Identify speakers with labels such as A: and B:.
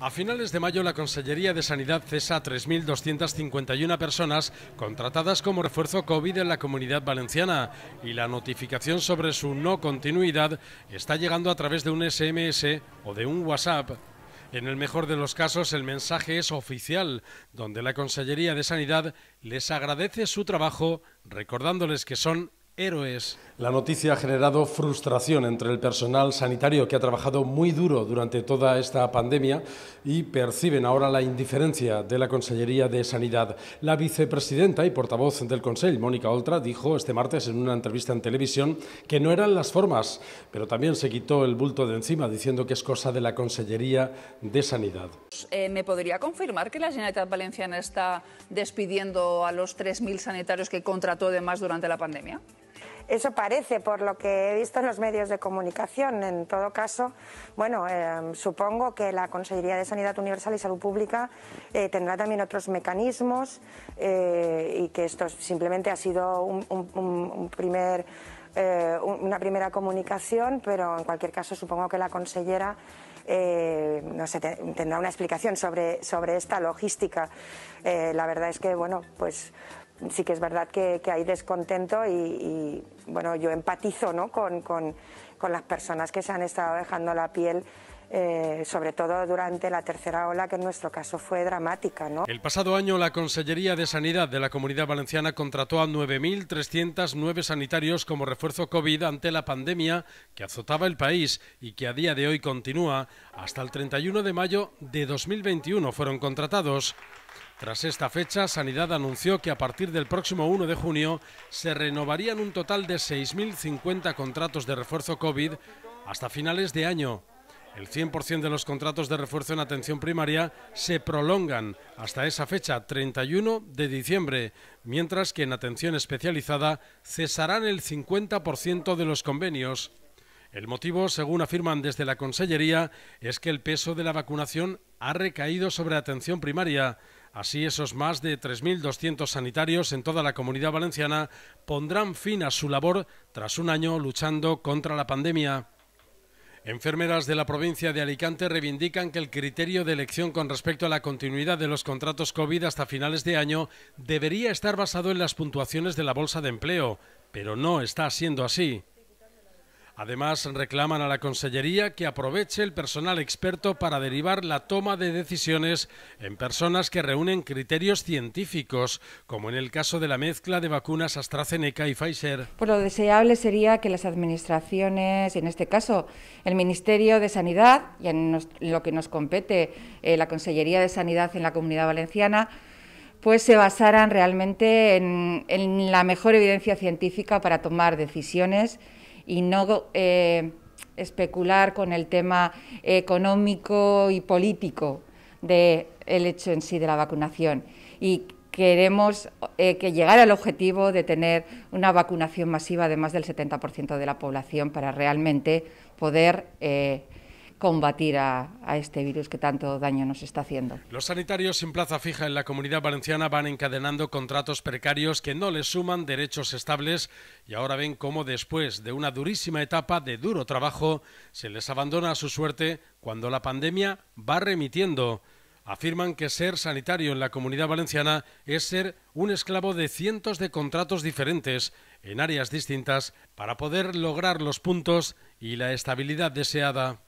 A: A finales de mayo, la Consellería de Sanidad cesa a 3.251 personas contratadas como refuerzo COVID en la comunidad valenciana y la notificación sobre su no continuidad está llegando a través de un SMS o de un WhatsApp. En el mejor de los casos, el mensaje es oficial, donde la Consellería de Sanidad les agradece su trabajo, recordándoles que son héroes. La noticia ha generado frustración entre el personal sanitario que ha trabajado muy duro durante toda esta pandemia y perciben ahora la indiferencia de la Consellería de Sanidad. La vicepresidenta y portavoz del Consejo, Mónica Oltra, dijo este martes en una entrevista en televisión que no eran las formas, pero también se quitó el bulto de encima diciendo que es cosa de la Consellería de Sanidad.
B: Eh, ¿Me podría confirmar que la Generalitat Valenciana está despidiendo a los 3.000 sanitarios que contrató además durante la pandemia?
C: Eso parece, por lo que he visto en los medios de comunicación. En todo caso, bueno, em, supongo que la Consejería de Sanidad Universal y Salud Pública eh, tendrá también otros mecanismos eh, y que esto simplemente ha sido eh, un, una primera comunicación, pero en cualquier caso supongo que la consellera no tendrá una explicación sobre, sobre esta logística. la verdad es que, bueno, pues sí que es verdad que, hay descontento y, bueno, yo empatizo con las personas que se han estado dejando la piel eh, sobre todo durante la tercera ola, que en nuestro caso fue dramática. ¿no?
A: El pasado año, la Consellería de Sanidad de la Comunidad Valenciana contrató a 9.309 sanitarios como refuerzo COVID ante la pandemia que azotaba el país y que a día de hoy continúa. Hasta el 31 de mayo de 2021 fueron contratados. Tras esta fecha, Sanidad anunció que a partir del próximo 1 de junio se renovarían un total de 6.050 contratos de refuerzo COVID hasta finales de año. El 100% de los contratos de refuerzo en atención primaria se prolongan hasta esa fecha, 31 de diciembre, mientras que en atención especializada cesarán el 50% de los convenios. El motivo, según afirman desde la Consellería, es que el peso de la vacunación ha recaído sobre atención primaria. Así, esos más de 3.200 sanitarios en toda la comunidad valenciana pondrán fin a su labor tras un año luchando contra la pandemia. Enfermeras de la provincia de Alicante reivindican que el criterio de elección con respecto a la continuidad de los contratos COVID hasta finales de año debería estar basado en las puntuaciones de la Bolsa de Empleo, pero no está siendo así. Además, reclaman a la Consellería que aproveche el personal experto para derivar la toma de decisiones en personas que reúnen criterios científicos, como en el caso de la mezcla de vacunas AstraZeneca y Pfizer. por
B: pues lo deseable sería que las administraciones, en este caso el Ministerio de Sanidad, y en lo que nos compete eh, la Consellería de Sanidad en la Comunidad Valenciana, pues se basaran realmente en la mejor evidencia científica para tomar decisiones y no eh, especular con el tema económico y político del hecho en sí de la vacunación. Y queremos eh, que llegara al objetivo de tener una vacunación masiva de más del 70% de la población para realmente poder eh, combatir a, este virus que tanto daño nos está haciendo.
A: Los sanitarios sin plaza fija en la comunidad valenciana van encadenando contratos precarios que no les suman derechos estables y ahora ven cómo después de una durísima etapa de duro trabajo se les abandona a su suerte cuando la pandemia va remitiendo. Afirman que ser sanitario en la comunidad valenciana es ser un esclavo de cientos de contratos diferentes en áreas distintas para poder lograr los puntos y la estabilidad deseada.